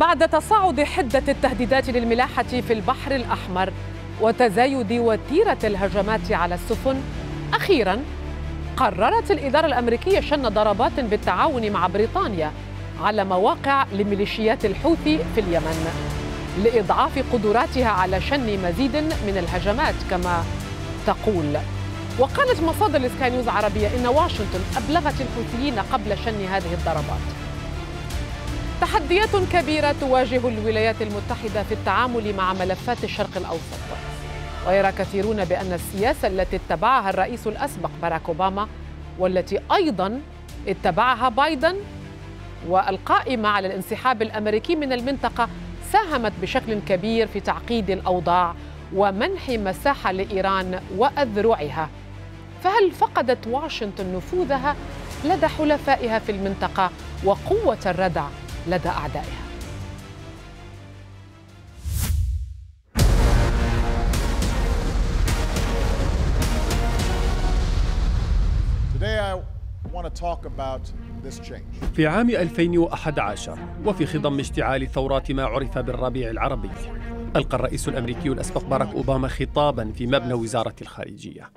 بعد تصاعد حدة التهديدات للملاحة في البحر الأحمر وتزايد وتيرة الهجمات على السفن أخيراً قررت الإدارة الأمريكية شن ضربات بالتعاون مع بريطانيا على مواقع لميليشيات الحوثي في اليمن لإضعاف قدراتها على شن مزيد من الهجمات كما تقول وقالت مصادر لسكاي نيوز عربية إن واشنطن أبلغت الحوثيين قبل شن هذه الضربات تحديات كبيرة تواجه الولايات المتحدة في التعامل مع ملفات الشرق الأوسط ويرى كثيرون بأن السياسة التي اتبعها الرئيس الأسبق باراك أوباما والتي أيضا اتبعها بايدن والقائمة على الانسحاب الأمريكي من المنطقة ساهمت بشكل كبير في تعقيد الأوضاع ومنح مساحة لإيران وأذرعها فهل فقدت واشنطن نفوذها لدى حلفائها في المنطقة وقوة الردع لدى أعدائها في عام 2011 وفي خضم اشتعال ثورات ما عرف بالربيع العربي ألقى الرئيس الأمريكي الأسبق باراك أوباما خطابا في مبنى وزارة الخارجية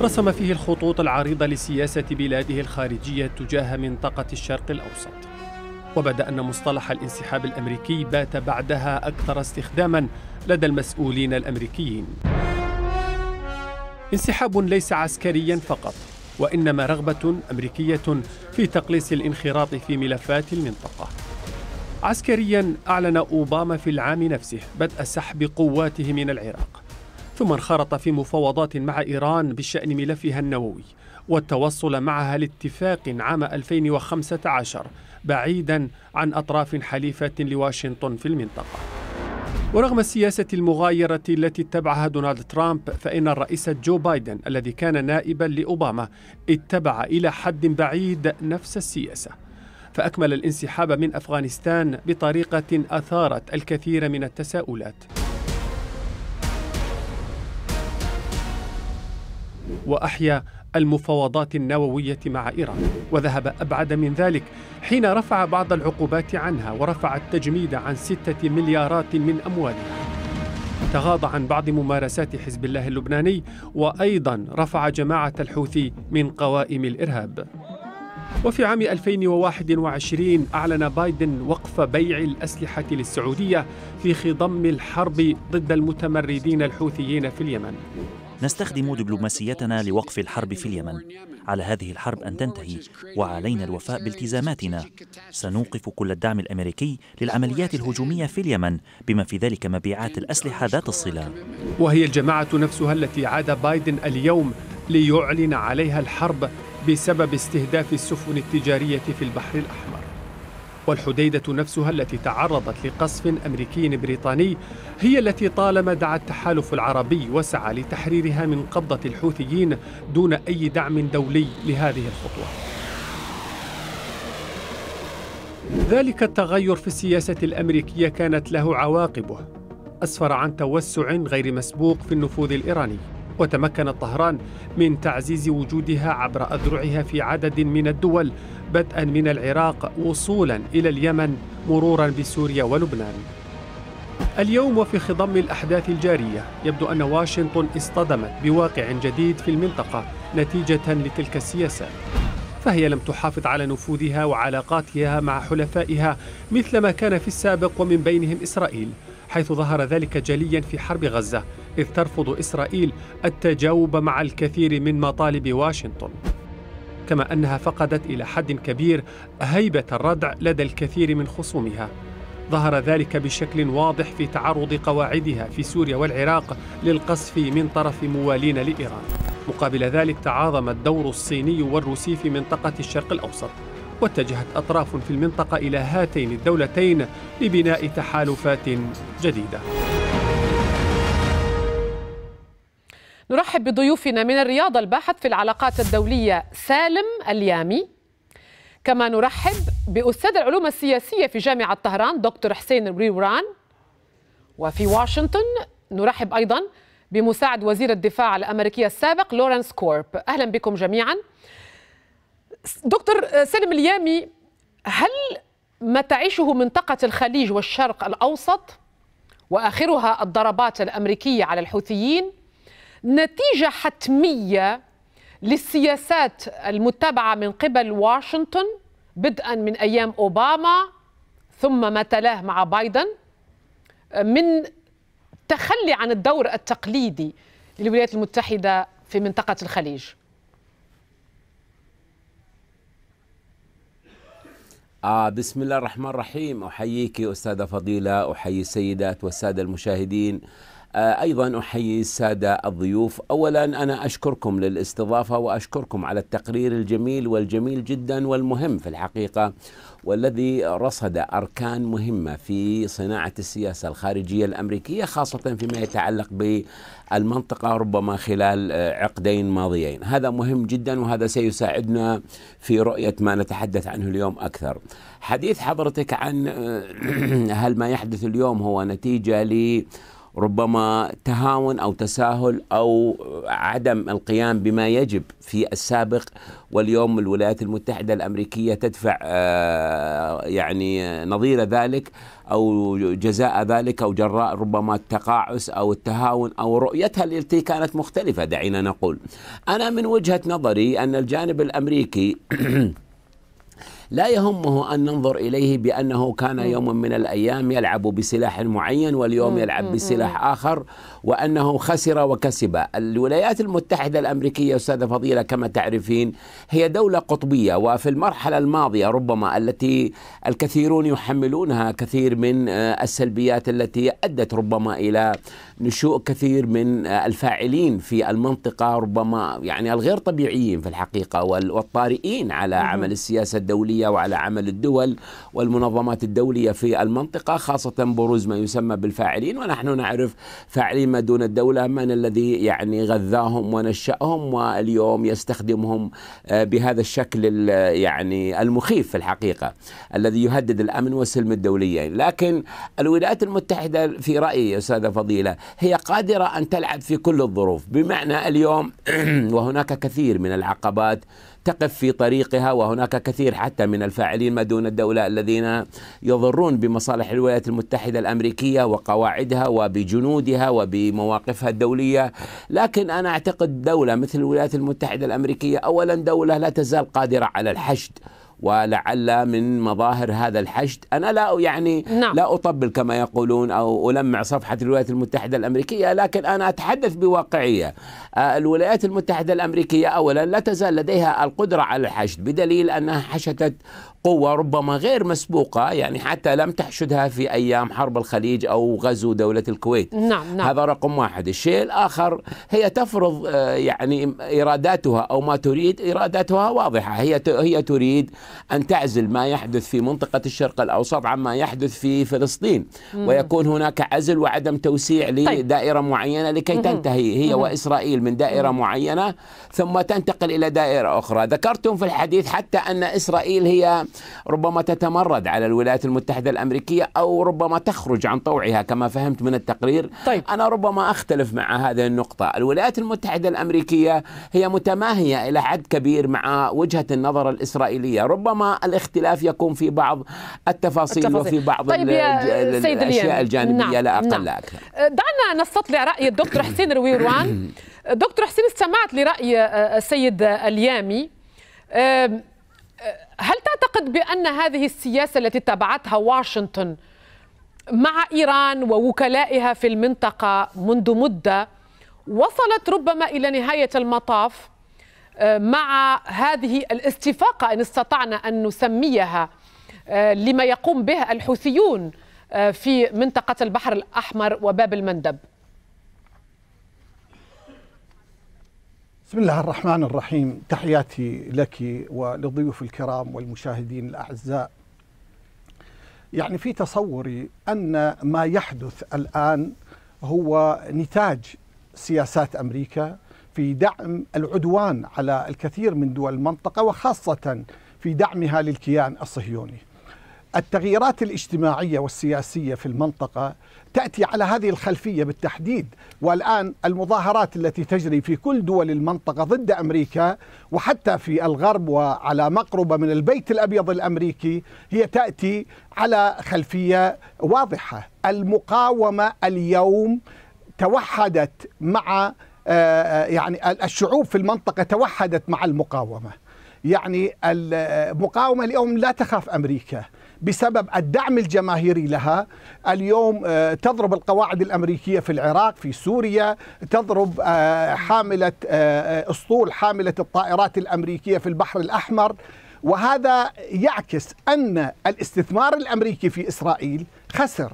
رسم فيه الخطوط العريضة لسياسة بلاده الخارجية تجاه منطقة الشرق الأوسط وبعد أن مصطلح الانسحاب الأمريكي بات بعدها أكثر استخداما لدى المسؤولين الأمريكيين انسحاب ليس عسكريا فقط وإنما رغبة أمريكية في تقليص الانخراط في ملفات المنطقة عسكريا أعلن أوباما في العام نفسه بدء سحب قواته من العراق ثم انخرط في مفاوضات مع إيران بشأن ملفها النووي والتوصل معها لاتفاق عام 2015 بعيدا عن أطراف حليفة لواشنطن في المنطقة ورغم السياسة المغايرة التي اتبعها دونالد ترامب فإن الرئيس جو بايدن الذي كان نائبا لأوباما اتبع إلى حد بعيد نفس السياسة فأكمل الانسحاب من أفغانستان بطريقة أثارت الكثير من التساؤلات وأحيا المفاوضات النووية مع إيران وذهب أبعد من ذلك حين رفع بعض العقوبات عنها ورفع التجميد عن ستة مليارات من أموالها تغاضى عن بعض ممارسات حزب الله اللبناني وأيضا رفع جماعة الحوثي من قوائم الإرهاب وفي عام 2021 أعلن بايدن وقف بيع الأسلحة للسعودية في خضم الحرب ضد المتمردين الحوثيين في اليمن نستخدم دبلوماسيتنا لوقف الحرب في اليمن على هذه الحرب أن تنتهي وعلينا الوفاء بالتزاماتنا سنوقف كل الدعم الأمريكي للعمليات الهجومية في اليمن بما في ذلك مبيعات الأسلحة ذات الصلة وهي الجماعة نفسها التي عاد بايدن اليوم ليعلن عليها الحرب بسبب استهداف السفن التجارية في البحر الأحمر والحديدة نفسها التي تعرضت لقصف أمريكي بريطاني هي التي طالما دعا التحالف العربي وسعى لتحريرها من قبضة الحوثيين دون أي دعم دولي لهذه الخطوة ذلك التغير في السياسة الأمريكية كانت له عواقبه أسفر عن توسع غير مسبوق في النفوذ الإيراني وتمكنت طهران من تعزيز وجودها عبر أذرعها في عدد من الدول بدءا من العراق وصولا إلى اليمن مرورا بسوريا ولبنان اليوم وفي خضم الأحداث الجارية يبدو أن واشنطن اصطدمت بواقع جديد في المنطقة نتيجة لتلك السياسات فهي لم تحافظ على نفوذها وعلاقاتها مع حلفائها مثلما كان في السابق ومن بينهم إسرائيل حيث ظهر ذلك جليا في حرب غزة إذ ترفض إسرائيل التجاوب مع الكثير من مطالب واشنطن كما أنها فقدت إلى حد كبير هيبة الردع لدى الكثير من خصومها ظهر ذلك بشكل واضح في تعرض قواعدها في سوريا والعراق للقصف من طرف موالين لإيران مقابل ذلك تعاظم الدور الصيني والروسي في منطقة الشرق الأوسط واتجهت أطراف في المنطقة إلى هاتين الدولتين لبناء تحالفات جديدة نرحب بضيوفنا من الرياض الباحث في العلاقات الدولية سالم اليامي كما نرحب بأستاذ العلوم السياسية في جامعة طهران دكتور حسين ريوران وفي واشنطن نرحب أيضا بمساعد وزير الدفاع الأمريكية السابق لورنس كورب أهلا بكم جميعا دكتور آه، سالم اليامي هل ما تعيشه منطقة الخليج والشرق الأوسط وآخرها الضربات الأمريكية على الحوثيين نتيجة حتمية للسياسات المتبعة من قبل واشنطن بدءا من أيام أوباما ثم ما تلاه مع بايدن آه، من تخلي عن الدور التقليدي للولايات المتحدة في منطقة الخليج آه بسم الله الرحمن الرحيم أحييك أستاذة فضيلة أحيي السيدات والسادة المشاهدين آه، أيضا أحيي السادة الضيوف أولا أنا أشكركم للاستضافة وأشكركم على التقرير الجميل والجميل جدا والمهم في الحقيقة والذي رصد أركان مهمة في صناعة السياسة الخارجية الأمريكية خاصة فيما يتعلق بالمنطقة ربما خلال آه، عقدين ماضيين هذا مهم جدا وهذا سيساعدنا في رؤية ما نتحدث عنه اليوم أكثر حديث حضرتك عن آه، هل ما يحدث اليوم هو نتيجة ل ربما تهاون او تساهل او عدم القيام بما يجب في السابق واليوم الولايات المتحده الامريكيه تدفع آه، يعني نظير ذلك او جزاء ذلك او جراء ربما التقاعس او التهاون او رؤيتها التي كانت مختلفه دعينا نقول. انا من وجهه نظري ان الجانب الامريكي لا يهمه أن ننظر إليه بأنه كان يوما من الأيام يلعب بسلاح معين واليوم يلعب بسلاح آخر وأنه خسر وكسب الولايات المتحدة الأمريكية أستاذة فضيلة كما تعرفين هي دولة قطبية وفي المرحلة الماضية ربما التي الكثيرون يحملونها كثير من آه، السلبيات التي أدت ربما إلى نشوء كثير من آه، الفاعلين في المنطقة ربما يعني الغير طبيعيين في الحقيقة والطارئين على عمل السياسة الدولية الدولية وعلى عمل الدول والمنظمات الدولية في المنطقة خاصة بروز ما يسمى بالفاعلين ونحن نعرف فاعلين ما دون الدولة من الذي يعني غذاهم ونشأهم واليوم يستخدمهم آه، بهذا الشكل يعني المخيف في الحقيقة الذي يهدد الأمن والسلم الدوليين لكن الولايات المتحدة في رأيي أستاذة فضيلة هي قادرة أن تلعب في كل الظروف بمعنى اليوم وهناك كثير من العقبات تقف في طريقها وهناك كثير حتى من الفاعلين ما دون الدولة الذين يضرون بمصالح الولايات المتحدة الأمريكية وقواعدها وبجنودها وبمواقفها الدولية لكن أنا أعتقد دولة مثل الولايات المتحدة الأمريكية أولا دولة لا تزال قادرة على الحشد ولعل من مظاهر هذا الحشد أنا لا يعني نعم. لا أطبل كما يقولون أو ألمع صفحة الولايات المتحدة الأمريكية لكن أنا أتحدث بواقعية آه، الولايات المتحدة الأمريكية أولا لا تزال لديها القدرة على الحشد بدليل أنها حشدت قوة ربما غير مسبوقة يعني حتى لم تحشدها في أيام حرب الخليج أو غزو دولة الكويت نعم نعم. هذا رقم واحد الشيء الآخر هي تفرض آه، يعني إراداتها أو ما تريد إراداتها واضحة هي هي تريد أن تعزل ما يحدث في منطقة الشرق الأوسط عما يحدث في فلسطين ويكون هناك عزل وعدم توسيع طيب. لدائرة معينة لكي تنتهي هي وإسرائيل من دائرة معينة ثم تنتقل إلى دائرة أخرى ذكرتم في الحديث حتى أن إسرائيل هي ربما تتمرد على الولايات المتحدة الأمريكية أو ربما تخرج عن طوعها كما فهمت من التقرير طيب. أنا ربما أختلف مع هذه النقطة الولايات المتحدة الأمريكية هي متماهية إلى حد كبير مع وجهة النظر الإسرائيلية ربما الاختلاف يكون في بعض التفاصيل, التفاصيل. وفي بعض طيب يا الأشياء ليان. الجانبية نعم. لا أقل نعم. لا أكثر أه، دعنا نستطلع رأي الدكتور حسين رويروان أه، دكتور حسين استمعت لرأي أه، السيد اليامي هل تعتقد بأن هذه السياسة التي اتبعتها واشنطن مع إيران ووكلائها في المنطقة منذ مدة وصلت ربما إلى نهاية المطاف آه، مع هذه الاستفاقة إن استطعنا أن نسميها آه، لما يقوم به الحوثيون آه، في منطقة البحر الأحمر وباب المندب بسم الله الرحمن الرحيم تحياتي لك ولضيوف الكرام والمشاهدين الأعزاء يعني في تصوري أن ما يحدث الآن هو نتاج سياسات أمريكا في دعم العدوان على الكثير من دول المنطقة وخاصة في دعمها للكيان الصهيوني التغييرات الاجتماعيه والسياسيه في المنطقه تاتي على هذه الخلفيه بالتحديد والان المظاهرات التي تجري في كل دول المنطقه ضد امريكا وحتى في الغرب وعلى مقربه من البيت الابيض الامريكي هي تاتي على خلفيه واضحه المقاومه اليوم توحدت مع آه، آه، يعني الشعوب في المنطقه توحدت مع المقاومه يعني المقاومه آه، اليوم لا تخاف امريكا بسبب الدعم الجماهيري لها اليوم آه، تضرب القواعد الأمريكية في العراق في سوريا تضرب آه، حاملة آه، أسطول حاملة الطائرات الأمريكية في البحر الأحمر وهذا يعكس أن الاستثمار الأمريكي في إسرائيل خسر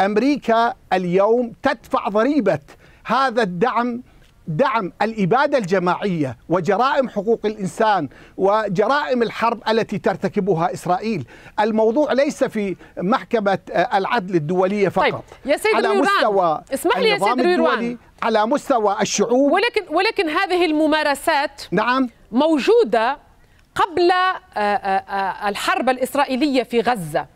أمريكا اليوم تدفع ضريبة هذا الدعم دعم الإبادة الجماعية وجرائم حقوق الإنسان وجرائم الحرب التي ترتكبها إسرائيل الموضوع ليس في محكمة آه، العدل الدولية فقط طيب يا سيد على مستوى اسمح لي يا سيد ريروان على مستوى الشعوب ولكن ولكن هذه الممارسات نعم موجودة قبل آه، آه، الحرب الإسرائيلية في غزة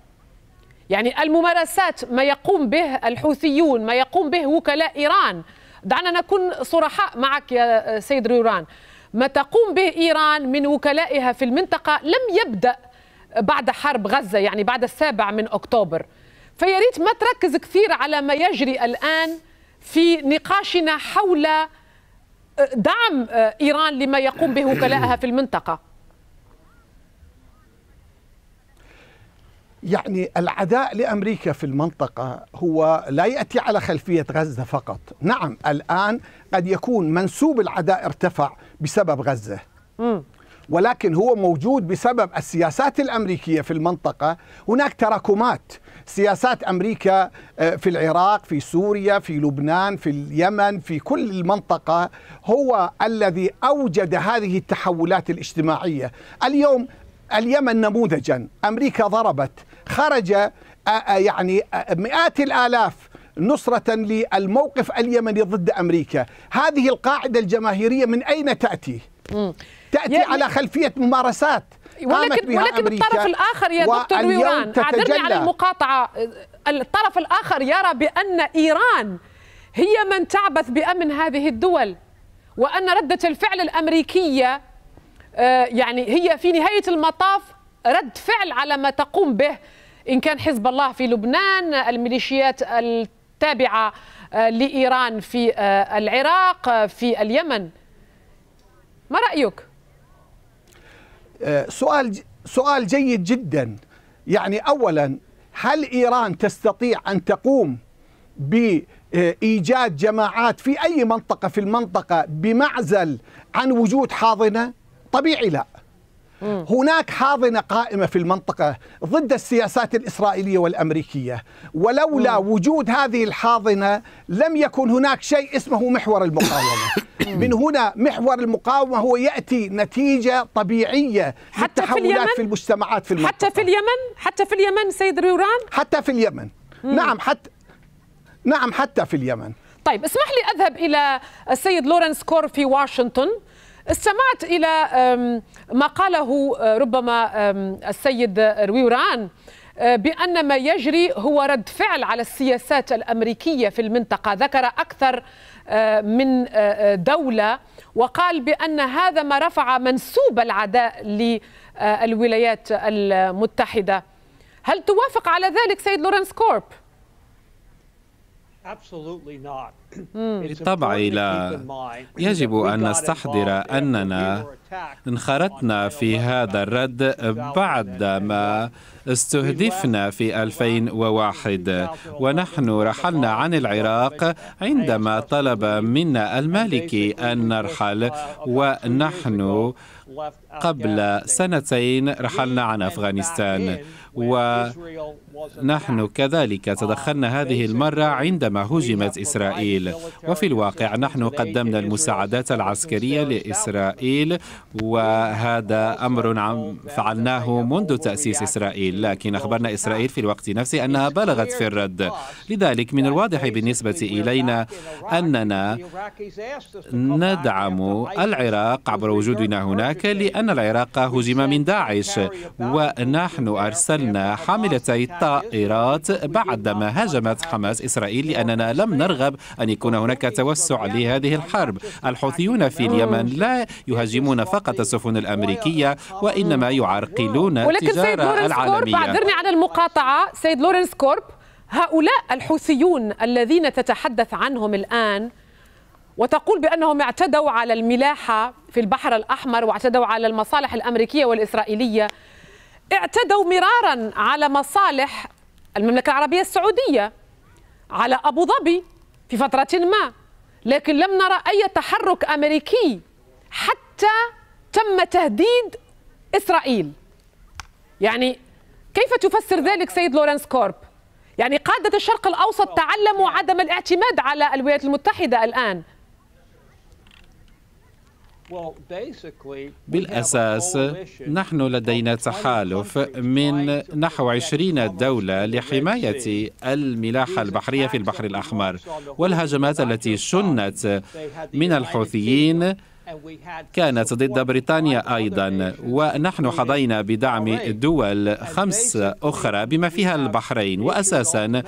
يعني الممارسات ما يقوم به الحوثيون ما يقوم به وكلاء إيران دعنا نكون صرحاء معك يا سيد ريوران ما تقوم به إيران من وكلائها في المنطقة لم يبدأ بعد حرب غزة يعني بعد السابع من أكتوبر فياريت ما تركز كثير على ما يجري الآن في نقاشنا حول دعم إيران لما يقوم به وكلائها في المنطقة يعني العداء لامريكا في المنطقه هو لا ياتي على خلفيه غزه فقط، نعم الان قد يكون منسوب العداء ارتفع بسبب غزه. ولكن هو موجود بسبب السياسات الامريكيه في المنطقه، هناك تراكمات، سياسات امريكا آه، في العراق، في سوريا، في لبنان، في اليمن، في كل المنطقه هو الذي اوجد هذه التحولات الاجتماعيه، اليوم اليمن نموذجا أمريكا ضربت خرج آه، آه، يعني آه، مئات الآلاف نصرة للموقف اليمني ضد أمريكا هذه القاعدة الجماهيرية من أين تأتي؟ تأتي يعني على خلفية ممارسات ولكن بها ولكن أمريكا الطرف الاخر يا دكتور ويران اعذرني على المقاطعه الطرف الاخر يرى بان ايران هي من تعبث بامن هذه الدول وان رده الفعل الامريكيه آه، يعني هي في نهاية المطاف رد فعل على ما تقوم به إن كان حزب الله في لبنان الميليشيات التابعة آه، لإيران في آه، العراق في اليمن ما رأيك؟ سؤال سؤال جيد جدا يعني أولا هل إيران تستطيع أن تقوم بإيجاد جماعات في أي منطقة في المنطقة بمعزل عن وجود حاضنة طبيعي لا هناك حاضنة قائمة في المنطقة ضد السياسات الإسرائيلية والأمريكية ولولا وجود هذه الحاضنة لم يكن هناك شيء اسمه محور المقاومة من هنا محور المقاومة هو يأتي نتيجة طبيعية حتى في, اليمن؟ في المجتمعات في المنطقة حتى في اليمن حتى في اليمن سيد ريوران حتى في اليمن نعم حتى نعم حتى في اليمن طيب اسمح لي أذهب إلى السيد لورنس كور في واشنطن استمعت إلى ما قاله آه، ربما السيد رويوران آه، بأن ما يجري هو رد فعل على السياسات الأمريكية في المنطقة ذكر أكثر آه، من دولة وقال بأن هذا ما رفع منسوب العداء للولايات المتحدة هل توافق على ذلك سيد لورنس كورب؟ Hmm. بالطبع لا يجب أن نستحضر أننا انخرطنا في هذا الرد بعدما استهدفنا في 2001 ونحن رحلنا عن العراق عندما طلب منا المالكي أن نرحل ونحن قبل سنتين رحلنا عن أفغانستان ونحن كذلك تدخلنا هذه المرة عندما هجمت إسرائيل وفي الواقع نحن قدمنا المساعدات العسكرية لإسرائيل وهذا أمر فعلناه منذ تأسيس إسرائيل إسرائيل لكن أخبرنا إسرائيل في الوقت نفسه أنها بلغت في الرد لذلك من الواضح بالنسبة إلينا أننا ندعم العراق عبر وجودنا هناك لأن العراق هجم من داعش ونحن أرسلنا حاملتي الطائرات بعدما هاجمت حماس إسرائيل لأننا لم نرغب أن يكون هناك توسع لهذه الحرب الحوثيون في اليمن لا يهاجمون فقط السفن الأمريكية وإنما يعرقلون التجارة العالمية العالمية اعذرني عن المقاطعة سيد لورنس كورب هؤلاء الحوثيون الذين تتحدث عنهم الآن وتقول بأنهم اعتدوا على الملاحة في البحر الأحمر واعتدوا على المصالح الأمريكية والإسرائيلية اعتدوا مرارا على مصالح المملكة العربية السعودية على أبو ظبي في فترة ما لكن لم نرى أي تحرك أمريكي حتى تم تهديد إسرائيل يعني كيف تفسر ذلك سيد لورنس كورب؟ يعني قادة الشرق الأوسط تعلموا عدم الاعتماد على الولايات المتحدة الآن بالأساس نحن لدينا تحالف من نحو عشرين دولة لحماية الملاحة البحرية في البحر الأحمر والهجمات التي شنت من الحوثيين كانت ضد بريطانيا أيضا ونحن حظينا بدعم دول خمس أخرى بما فيها البحرين وأساسا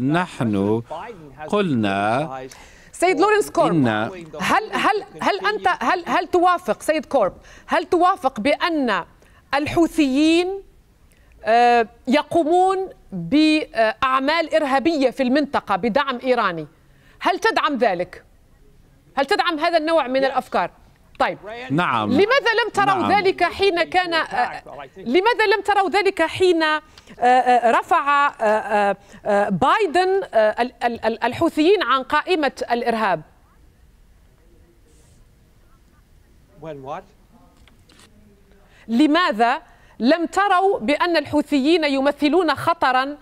نحن قلنا سيد لورنس كورب هل هل هل انت هل هل توافق سيد كورب هل توافق بان الحوثيين آه، يقومون باعمال ارهابيه في المنطقه بدعم ايراني هل تدعم ذلك هل تدعم هذا النوع من الأفكار؟ طيب نعم لماذا لم تروا نعم. ذلك حين كان آه، آه، لماذا لم تروا ذلك حين آه، رفع بايدن الحوثيين عن قائمة الإرهاب لماذا لم تروا بأن الحوثيين يمثلون خطرا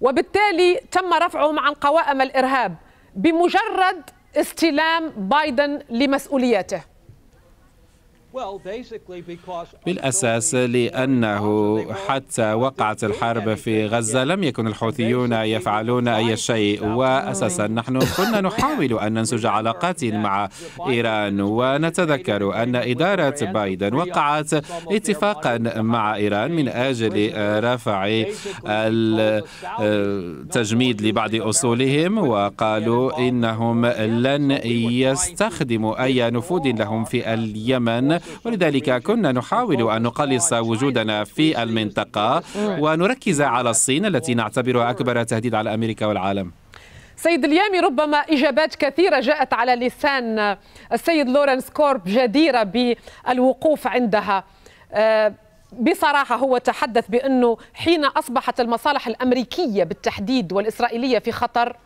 وبالتالي تم رفعهم عن قوائم الإرهاب بمجرد استلام بايدن لمسؤولياته بالأساس لأنه حتى وقعت الحرب في غزة لم يكن الحوثيون يفعلون أي شيء وأساسا نحن كنا نحاول أن ننسج علاقات مع إيران ونتذكر أن إدارة بايدن وقعت اتفاقا مع إيران من أجل رفع التجميد آه، لبعض أصولهم وقالوا إنهم لن يستخدموا أي نفوذ لهم في اليمن ولذلك كنا نحاول أن نقلص وجودنا في المنطقة ونركز على الصين التي نعتبرها أكبر تهديد على أمريكا والعالم سيد اليامي ربما إجابات كثيرة جاءت على لسان السيد لورنس كورب جديرة بالوقوف عندها آه، بصراحة هو تحدث بأنه حين أصبحت المصالح الأمريكية بالتحديد والإسرائيلية في خطر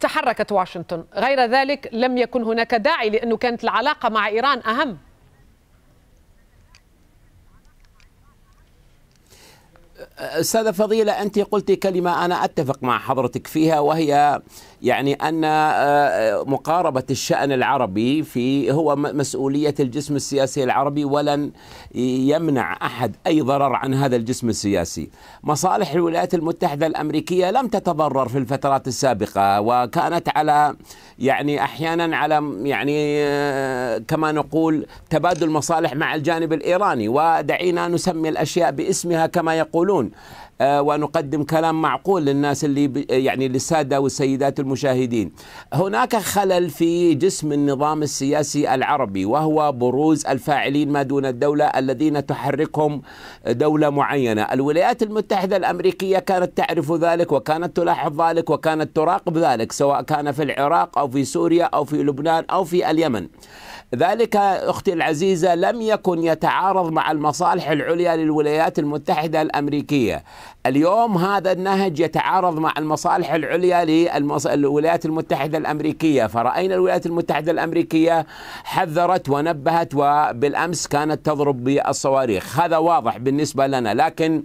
تحركت واشنطن غير ذلك لم يكن هناك داعي لأنه كانت العلاقة مع إيران أهم استاذه فضيله انت قلت كلمه انا اتفق مع حضرتك فيها وهي يعني أن آه، آه، مقاربة الشأن العربي في هو مسؤولية الجسم السياسي العربي ولن يمنع أحد أي ضرر عن هذا الجسم السياسي مصالح الولايات المتحدة الأمريكية لم تتضرر في الفترات السابقة وكانت على يعني أحيانا على يعني آه، كما نقول تبادل مصالح مع الجانب الإيراني ودعينا نسمي الأشياء باسمها كما يقولون آه، ونقدم كلام معقول للناس اللي يعني للساده والسيدات المشاهدين. هناك خلل في جسم النظام السياسي العربي وهو بروز الفاعلين ما دون الدوله الذين تحركهم دوله معينه، الولايات المتحده الامريكيه كانت تعرف ذلك وكانت تلاحظ ذلك وكانت تراقب ذلك سواء كان في العراق او في سوريا او في لبنان او في اليمن. ذلك أختي العزيزة لم يكن يتعارض مع المصالح العليا للولايات المتحدة الأمريكية اليوم هذا النهج يتعارض مع المصالح العليا للولايات المتحدة الأمريكية فرأينا الولايات المتحدة الأمريكية حذرت ونبهت وبالأمس كانت تضرب بالصواريخ هذا واضح بالنسبة لنا لكن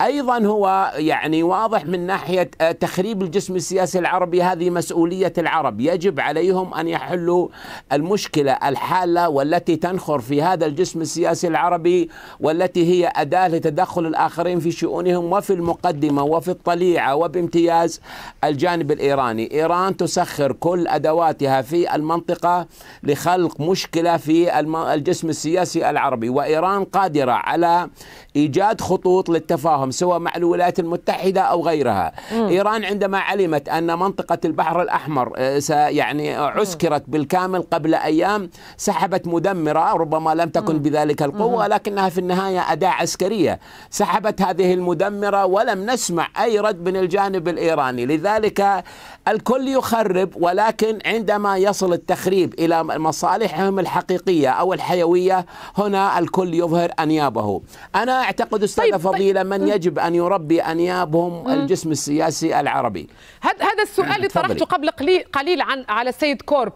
أيضا هو يعني واضح من ناحية آه، تخريب الجسم السياسي العربي هذه مسؤولية العرب يجب عليهم أن يحلوا المشكلة الح الحالة والتي تنخر في هذا الجسم السياسي العربي والتي هي أداة لتدخل الآخرين في شؤونهم وفي المقدمة وفي الطليعة وبامتياز الجانب الإيراني إيران تسخر كل أدواتها في المنطقة لخلق مشكلة في الجسم السياسي العربي وإيران قادرة على إيجاد خطوط للتفاهم سواء مع الولايات المتحدة أو غيرها م. إيران عندما علمت أن منطقة البحر الأحمر آه، يعني عسكرت بالكامل قبل أيام سحبت مدمرة ربما لم تكن بذلك القوة لكنها في النهاية أداة عسكرية سحبت هذه المدمرة ولم نسمع أي رد من الجانب الإيراني لذلك الكل يخرب ولكن عندما يصل التخريب إلى مصالحهم الحقيقية أو الحيوية هنا الكل يظهر أنيابه أنا أعتقد أستاذ طيب،, طيب فضيلة من يجب أن يربي أنيابهم الجسم السياسي العربي هذا السؤال اللي طرحته قبل قليل عن على السيد كورب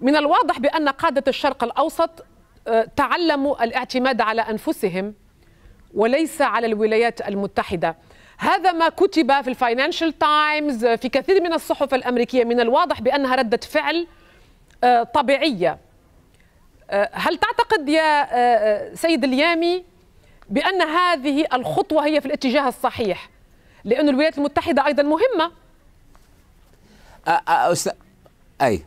من الواضح بأن قادة الشرق الأوسط آه، تعلموا الاعتماد على أنفسهم وليس على الولايات المتحدة هذا ما كتب في الفاينانشال تايمز آه، في كثير من الصحف الأمريكية من الواضح بأنها ردة فعل آه، طبيعية هل تعتقد يا سيد اليامي بأن هذه الخطوة هي في الاتجاه الصحيح لأن الولايات المتحدة أيضا مهمة أي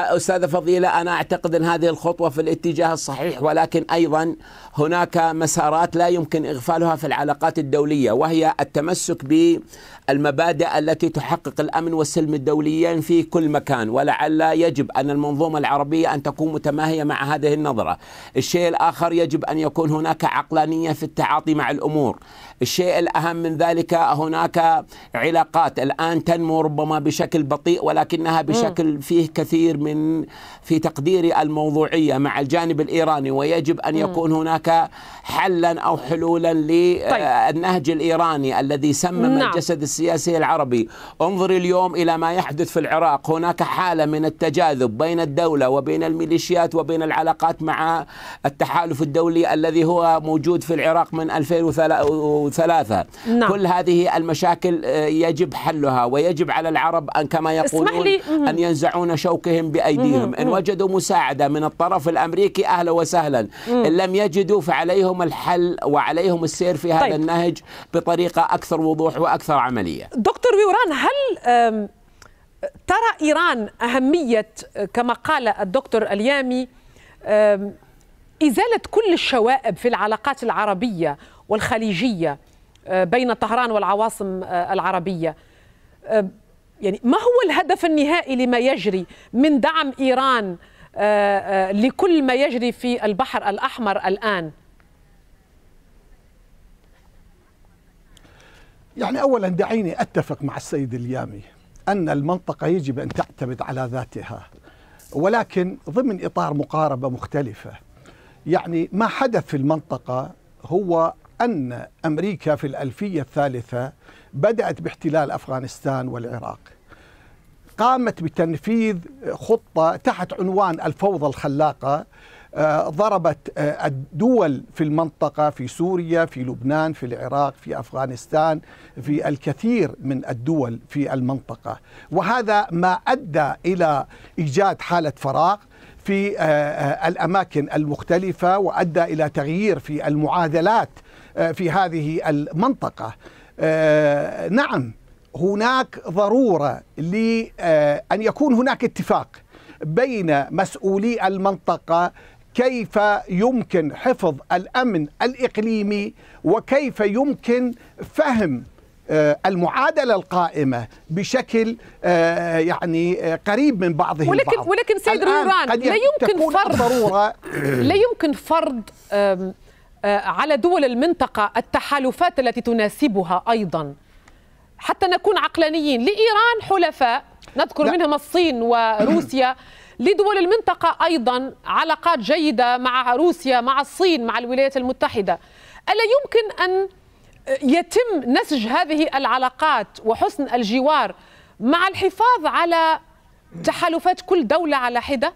استاذه فضيله انا اعتقد ان هذه الخطوه في الاتجاه الصحيح ولكن ايضا هناك مسارات لا يمكن اغفالها في العلاقات الدوليه وهي التمسك بالمبادئ التي تحقق الامن والسلم الدوليين في كل مكان ولعل يجب ان المنظومه العربيه ان تكون متماهيه مع هذه النظره. الشيء الاخر يجب ان يكون هناك عقلانيه في التعاطي مع الامور. الشيء الاهم من ذلك هناك علاقات الان تنمو ربما بشكل بطيء ولكنها بشكل فيه كثير من في تقديري الموضوعية مع الجانب الإيراني ويجب أن يكون هناك حلا أو حلولا للنهج طيب. آه، الإيراني الذي سمم نعم. الجسد السياسي العربي انظر اليوم إلى ما يحدث في العراق هناك حالة من التجاذب بين الدولة وبين الميليشيات وبين العلاقات مع التحالف الدولي الذي هو موجود في العراق من 2003 نعم. كل هذه المشاكل آه، يجب حلها ويجب على العرب أن كما يقولون أن ينزعون شوكهم بأيديهم إن وجدوا مساعدة من الطرف الأمريكي أهلا وسهلا إن لم يجدوا فعليهم الحل وعليهم السير في هذا طيب. النهج بطريقة أكثر وضوح وأكثر عملية دكتور ويوران هل ترى إيران أهمية كما قال الدكتور اليامي إزالة كل الشوائب في العلاقات العربية والخليجية آه، بين طهران والعواصم آه، العربية يعني ما هو الهدف النهائي لما يجري من دعم إيران آه، آه، لكل ما يجري في البحر الأحمر الآن يعني أولا دعيني أتفق مع السيد اليامي أن المنطقة يجب أن تعتمد على ذاتها ولكن ضمن إطار مقاربة مختلفة يعني ما حدث في المنطقة هو أن أمريكا في الألفية الثالثة بدأت باحتلال أفغانستان والعراق قامت بتنفيذ خطة تحت عنوان الفوضى الخلاقة آه، ضربت آه، الدول في المنطقة في سوريا في لبنان في العراق في أفغانستان في الكثير من الدول في المنطقة وهذا ما أدى إلى إيجاد حالة فراغ في آه، الأماكن المختلفة وأدى إلى تغيير في المعادلات في هذه المنطقة آه، نعم هناك ضروره لان يكون هناك اتفاق بين مسؤولي المنطقه كيف يمكن حفظ الامن الاقليمي وكيف يمكن فهم آه، المعادله القائمه بشكل آه، يعني قريب من بعضه ولكن البعض ولكن سيد روران لا يمكن فرض لا يمكن فرض آه، على دول المنطقة التحالفات التي تناسبها أيضا حتى نكون عقلانيين لإيران حلفاء نذكر لا. منهم الصين وروسيا لدول المنطقة أيضا علاقات جيدة مع روسيا مع الصين مع الولايات المتحدة ألا يمكن أن يتم نسج هذه العلاقات وحسن الجوار مع الحفاظ على تحالفات كل دولة على حدة؟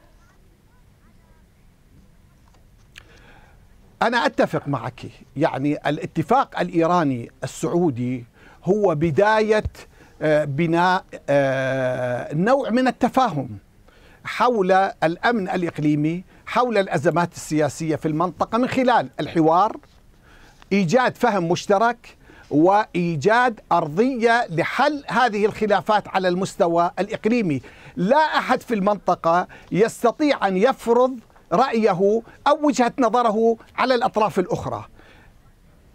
أنا أتفق معك يعني الاتفاق الإيراني السعودي هو بداية آه، بناء آه، نوع من التفاهم حول الأمن الإقليمي حول الأزمات السياسية في المنطقة من خلال الحوار إيجاد فهم مشترك وإيجاد أرضية لحل هذه الخلافات على المستوى الإقليمي لا أحد في المنطقة يستطيع أن يفرض رأيه أو وجهة نظره على الأطراف الأخرى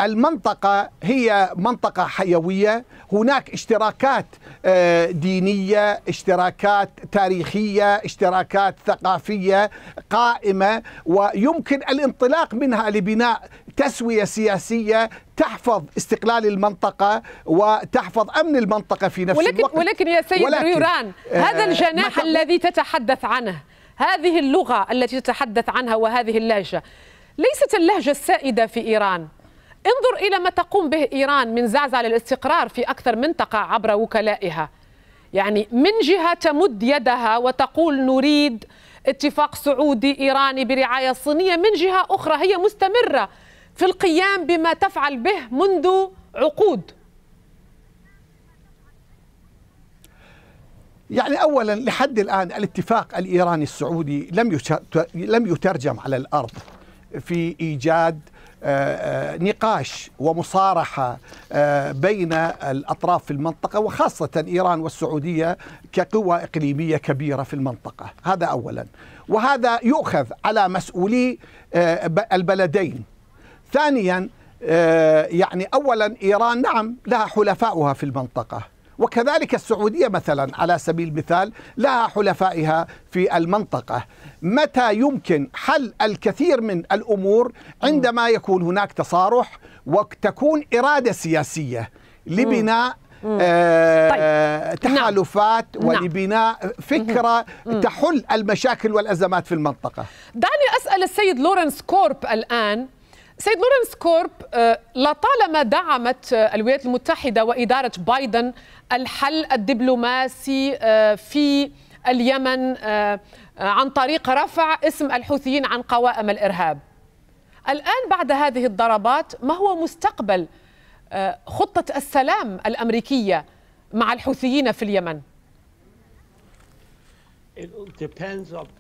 المنطقة هي منطقة حيوية هناك اشتراكات آه، دينية اشتراكات تاريخية اشتراكات ثقافية قائمة ويمكن الانطلاق منها لبناء تسوية سياسية تحفظ استقلال المنطقة وتحفظ أمن المنطقة في نفس ولكن الوقت ولكن يا سيد ولكن ريوران آه، هذا الجناح الذي تتحدث عنه هذه اللغة التي تتحدث عنها وهذه اللهجة ليست اللهجة السائدة في إيران انظر إلى ما تقوم به إيران من زعزع للاستقرار في أكثر منطقة عبر وكلائها يعني من جهة تمد يدها وتقول نريد اتفاق سعودي إيراني برعاية صينية من جهة أخرى هي مستمرة في القيام بما تفعل به منذ عقود يعني اولا لحد الان الاتفاق الايراني السعودي لم لم يترجم على الارض في ايجاد آه، آه، نقاش ومصارحه آه، بين الاطراف في المنطقه وخاصه ايران والسعوديه كقوى اقليميه كبيره في المنطقه، هذا اولا، وهذا يؤخذ على مسؤولي البلدين. ثانيا يعني اولا ايران نعم لها حلفاؤها في المنطقه وكذلك السعودية مثلا على سبيل المثال لها حلفائها في المنطقة متى يمكن حل الكثير من الأمور عندما يكون هناك تصارح وتكون إرادة سياسية لبناء آه، طيب. نعم. تحالفات نعم. ولبناء فكره تحل المشاكل والازمات في المنطقه. دعني اسال السيد لورنس كورب الان سيد لورنس كورب آه، لطالما دعمت آه، الولايات المتحدة وإدارة بايدن الحل الدبلوماسي آه، في اليمن عن طريق رفع اسم الحوثيين عن قوائم الإرهاب الآن بعد هذه الضربات ما هو مستقبل خطة السلام الأمريكية مع الحوثيين في اليمن؟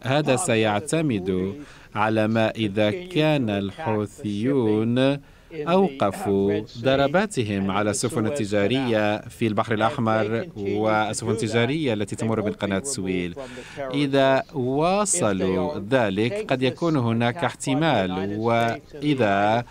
هذا سيعتمد على ما إذا كان الحوثيون أوقفوا ضرباتهم على السفن التجارية في البحر الأحمر والسفن التجارية التي تمر من قناة السويل إذا واصلوا ذلك قد يكون هناك احتمال وإذا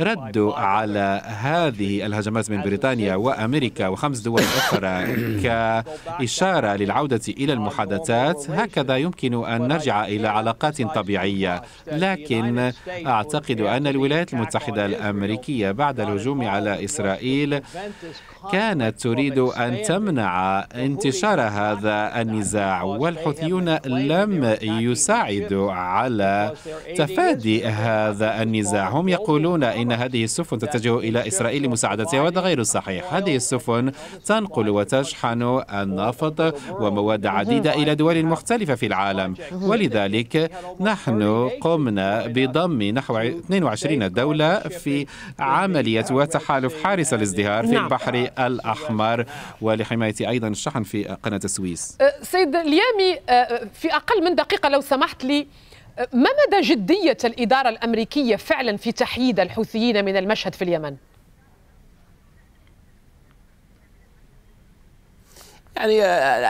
ردوا على هذه الهجمات من بريطانيا وأمريكا وخمس دول أخرى كإشارة للعودة إلى المحادثات هكذا يمكن أن نرجع إلى علاقات طبيعية لكن أعتقد أن الولايات المتحدة الأمريكية بعد الهجوم على إسرائيل كانت تريد أن تمنع انتشار هذا النزاع والحوثيون لم يساعدوا على تفادي هذا النزاع هم يقولون إن هذه السفن تتجه إلى إسرائيل لمساعدتها وهذا غير صحيح هذه السفن تنقل وتشحن النفط ومواد عديدة إلى دول مختلفة في العالم ولذلك نحن قمنا بضم نحو 22 دولة في عملية وتحالف حارس الازدهار في نعم. البحر الأحمر ولحماية أيضا الشحن في قناة السويس أه، سيد اليامي أه، في أقل من دقيقة لو سمحت لي أه، ما مدى جدية الإدارة الأمريكية فعلا في تحييد الحوثيين من المشهد في اليمن؟ يعني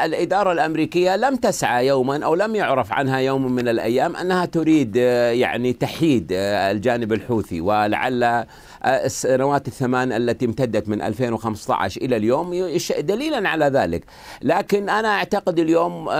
الإدارة الأمريكية لم تسعى يوما أو لم يعرف عنها يوم من الأيام أنها تريد يعني تحييد الجانب الحوثي ولعل السنوات الثمان التي امتدت من 2015 إلى اليوم دليلا على ذلك لكن أنا أعتقد اليوم آه،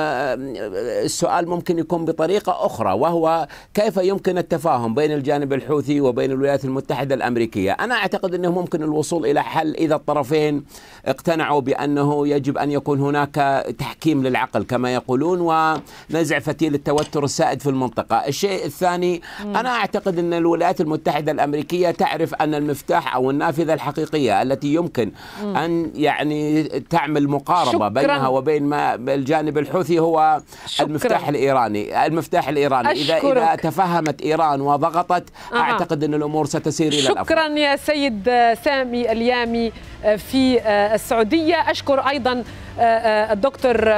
السؤال ممكن يكون بطريقة أخرى وهو كيف يمكن التفاهم بين الجانب الحوثي وبين الولايات المتحدة الأمريكية أنا أعتقد أنه ممكن الوصول إلى حل إذا الطرفين اقتنعوا بأنه يجب أن يكون هناك تحكيم للعقل كما يقولون ونزع فتيل التوتر السائد في المنطقة الشيء الثاني أنا أعتقد أن الولايات المتحدة الأمريكية تعرف أن أن المفتاح أو النافذة الحقيقية التي يمكن أن يعني تعمل مقاربة شكرا. بينها وبين ما الجانب الحوثي هو شكرا. المفتاح الإيراني المفتاح الإيراني أشكرك. إذا إذا تفهمت إيران وضغطت أه. أعتقد أن الأمور ستسير إلى الأفضل شكرا يا سيد آه، سامي اليامي آه، في آه، السعودية أشكر أيضا الدكتور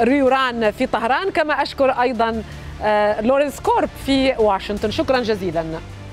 ريوران في طهران كما أشكر أيضا لورنس كورب في واشنطن شكرا جزيلا